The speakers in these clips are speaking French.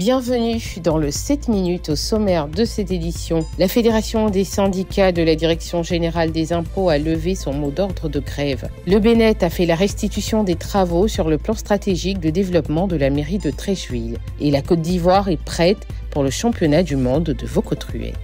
Bienvenue dans le 7 minutes au sommaire de cette édition. La Fédération des syndicats de la Direction générale des impôts a levé son mot d'ordre de grève. Le Bénet a fait la restitution des travaux sur le plan stratégique de développement de la mairie de Trécheville. Et la Côte d'Ivoire est prête pour le championnat du monde de Vaucotruet.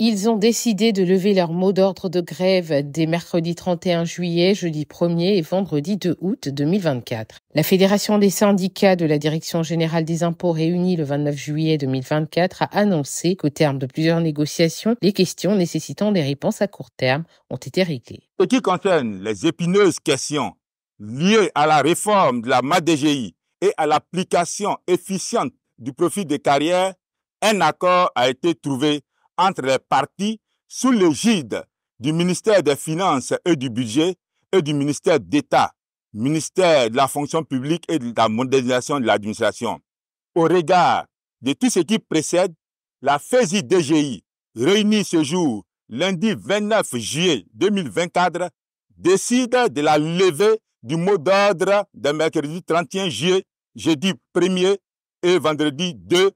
Ils ont décidé de lever leur mot d'ordre de grève dès mercredi 31 juillet, jeudi 1er et vendredi 2 août 2024. La Fédération des syndicats de la Direction générale des impôts réunie le 29 juillet 2024 a annoncé qu'au terme de plusieurs négociations, les questions nécessitant des réponses à court terme ont été réglées. Ce qui concerne les épineuses questions liées à la réforme de la MADGI et à l'application efficiente du profit des carrières, un accord a été trouvé entre les partis sous l'égide du ministère des Finances et du Budget et du ministère d'État, ministère de la fonction publique et de la modernisation de l'administration. Au regard de tout ce qui précède, la FESI-DGI, réunie ce jour, lundi 29 juillet 2024, décide de la levée du mot d'ordre de mercredi 31 juillet, jeudi 1er et vendredi 2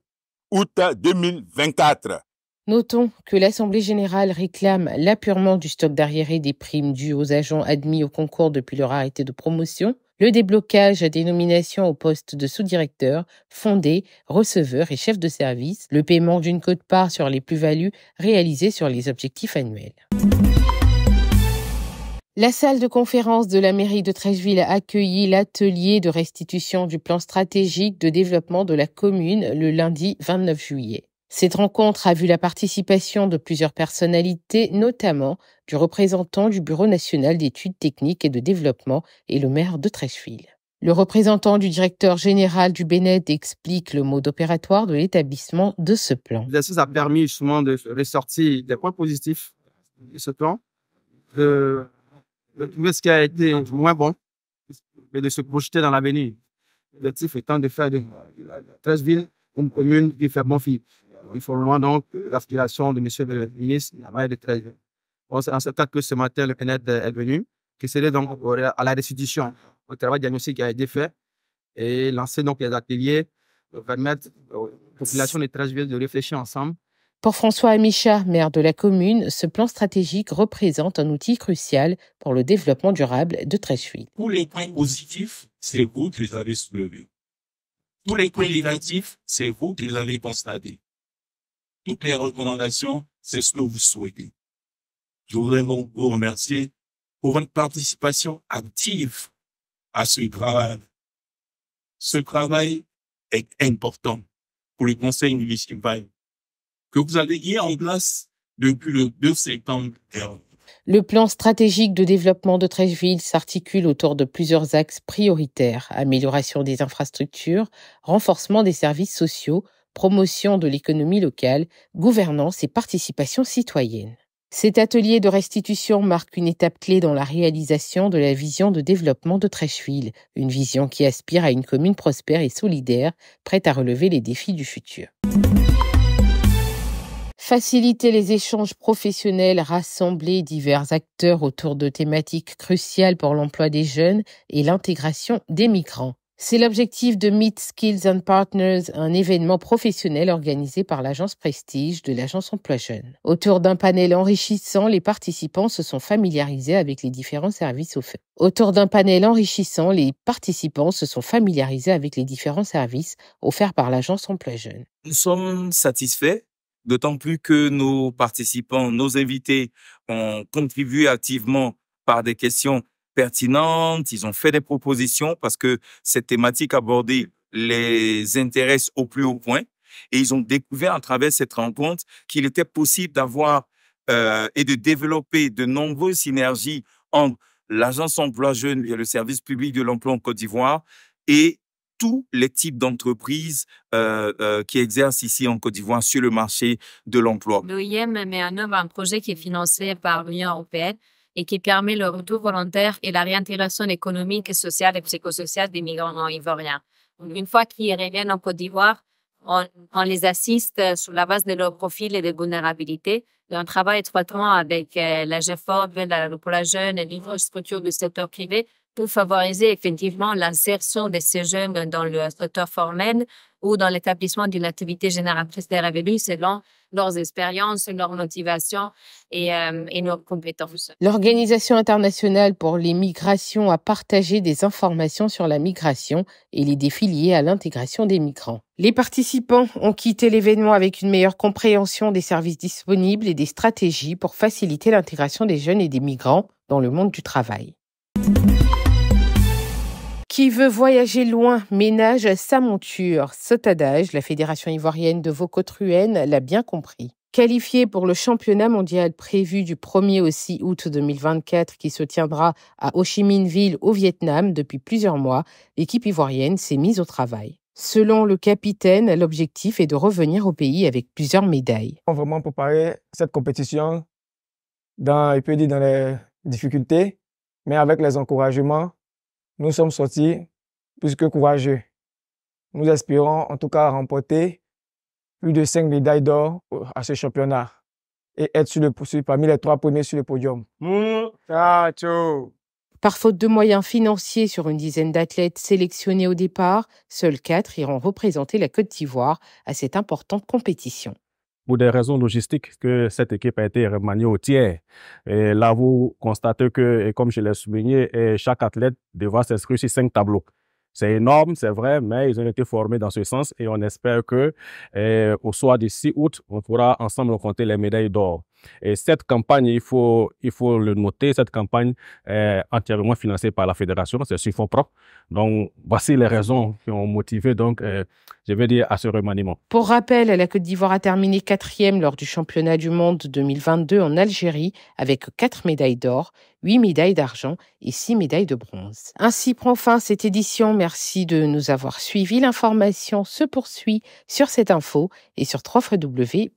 août 2024. Notons que l'Assemblée générale réclame l'appurement du stock d'arriérés des primes dues aux agents admis au concours depuis leur arrêté de promotion, le déblocage des nominations au poste de sous-directeur, fondé, receveur et chef de service, le paiement d'une cote-part sur les plus-values réalisées sur les objectifs annuels. La salle de conférence de la mairie de Trècheville a accueilli l'atelier de restitution du plan stratégique de développement de la commune le lundi 29 juillet. Cette rencontre a vu la participation de plusieurs personnalités, notamment du représentant du Bureau national d'études techniques et de développement et le maire de Trècheville. Le représentant du directeur général du Bénet explique le mode opératoire de l'établissement de ce plan. Ça a permis justement de ressortir des points positifs de ce plan, de, trouver ce qui a été moins bon mais de se projeter dans l'avenir. L'objectif étant de faire de Trècheville une commune qui fait bon fil vraiment donc l'aspiration de M. le ministre de Trésor. Bon, c'est en ce cas que ce matin, le PNED est venu, qui serait donc à la restitution au travail diagnostique qui a été fait et lancer donc les ateliers pour permettre aux populations de Trésor de réfléchir ensemble pour François Amicha, maire de la commune, ce plan stratégique représente un outil crucial pour le développement durable de Tréchuy. Tous les points positifs, c'est vous qui les avez soulevés. Tous les points négatifs, c'est vous qui les avez constatés toutes les recommandations, c'est ce que vous souhaitez. Je voudrais vous remercier pour votre participation active à ce travail. Ce travail est important pour le Conseil municipal que vous avez mis en place depuis le 2 septembre Le plan stratégique de développement de Trècheville s'articule autour de plusieurs axes prioritaires amélioration des infrastructures, renforcement des services sociaux, promotion de l'économie locale, gouvernance et participation citoyenne. Cet atelier de restitution marque une étape clé dans la réalisation de la vision de développement de Trècheville, une vision qui aspire à une commune prospère et solidaire, prête à relever les défis du futur. Faciliter les échanges professionnels, rassembler divers acteurs autour de thématiques cruciales pour l'emploi des jeunes et l'intégration des migrants. C'est l'objectif de Meet Skills and Partners, un événement professionnel organisé par l'agence Prestige de l'agence Emploi Jeune. Autour d'un panel enrichissant, les participants se sont familiarisés avec les différents services offerts. Autour d'un panel enrichissant, les participants se sont familiarisés avec les différents services offerts par l'agence Emploi Jeune. Nous sommes satisfaits, d'autant plus que nos participants, nos invités ont contribué activement par des questions pertinentes, ils ont fait des propositions parce que cette thématique abordée les intéresse au plus haut point. Et ils ont découvert à travers cette rencontre qu'il était possible d'avoir euh, et de développer de nombreuses synergies entre l'agence emploi jeune et le service public de l'emploi en Côte d'Ivoire et tous les types d'entreprises euh, euh, qui exercent ici en Côte d'Ivoire sur le marché de l'emploi. L'OIM met en œuvre un projet qui est financé par l'Union européenne et qui permet le retour volontaire et la réintégration économique, sociale et psychosociale des migrants ivoiriens. Une fois qu'ils reviennent en Côte d'Ivoire, on, les assiste euh, sur la base de leur profil et de vulnérabilité. Et on travaille étroitement avec euh, la GFOB, la, la jeune et l'infrastructure du secteur privé favoriser effectivement l'insertion de ces jeunes dans le secteur formel ou dans l'établissement d'une activité génératrice des revenus selon leurs expériences, leurs motivations et, euh, et leurs compétences. L'Organisation internationale pour les migrations a partagé des informations sur la migration et les défis liés à l'intégration des migrants. Les participants ont quitté l'événement avec une meilleure compréhension des services disponibles et des stratégies pour faciliter l'intégration des jeunes et des migrants dans le monde du travail. Qui veut voyager loin ménage sa monture. Cet adage, la Fédération ivoirienne de Vaucotruenne l'a bien compris. Qualifiée pour le championnat mondial prévu du 1er au 6 août 2024 qui se tiendra à Ho Chi Minh Ville au Vietnam depuis plusieurs mois, l'équipe ivoirienne s'est mise au travail. Selon le capitaine, l'objectif est de revenir au pays avec plusieurs médailles. On vraiment préparé cette compétition dans, il peut dire, dans les difficultés, mais avec les encouragements nous sommes sortis plus que courageux. Nous espérons en tout cas remporter plus de cinq médailles d'or euh, à ce championnat et être le, parmi les trois premiers sur le podium. Par faute de moyens financiers sur une dizaine d'athlètes sélectionnés au départ, seuls quatre iront représenter la Côte d'Ivoire à cette importante compétition pour des raisons logistiques que cette équipe a été remaniée au tiers. Et là, vous constatez que, comme je l'ai souligné, chaque athlète devra s'inscrire sur cinq tableaux. C'est énorme, c'est vrai, mais ils ont été formés dans ce sens et on espère que au soir du 6 août, on pourra ensemble compter les médailles d'or. Et cette campagne, il faut, le noter, cette campagne est entièrement financée par la fédération, c'est sur fonds propres. Donc, voici les raisons qui ont motivé, donc, euh, je vais dire, à ce remaniement. Pour rappel, la Côte d'Ivoire a terminé quatrième lors du championnat du monde 2022 en Algérie avec quatre médailles d'or, huit médailles d'argent et six médailles de bronze. Ainsi prend fin cette édition. Merci de nous avoir suivis. L'information se poursuit sur cette info et sur www.cetinfo.ci.